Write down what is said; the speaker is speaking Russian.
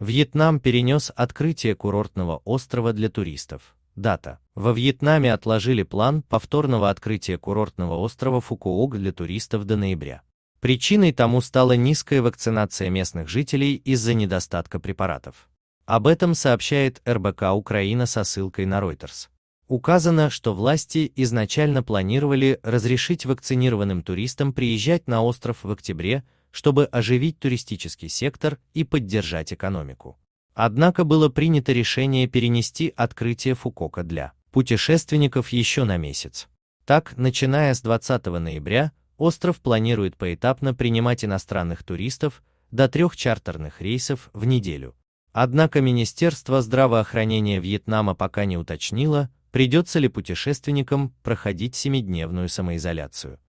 Вьетнам перенес открытие курортного острова для туристов. Дата. Во Вьетнаме отложили план повторного открытия курортного острова Фукуок для туристов до ноября. Причиной тому стала низкая вакцинация местных жителей из-за недостатка препаратов. Об этом сообщает РБК Украина со ссылкой на Reuters. Указано, что власти изначально планировали разрешить вакцинированным туристам приезжать на остров в октябре, чтобы оживить туристический сектор и поддержать экономику. Однако было принято решение перенести открытие Фукока для путешественников еще на месяц. Так, начиная с 20 ноября, остров планирует поэтапно принимать иностранных туристов до трех чартерных рейсов в неделю. Однако Министерство здравоохранения Вьетнама пока не уточнило, придется ли путешественникам проходить семидневную самоизоляцию.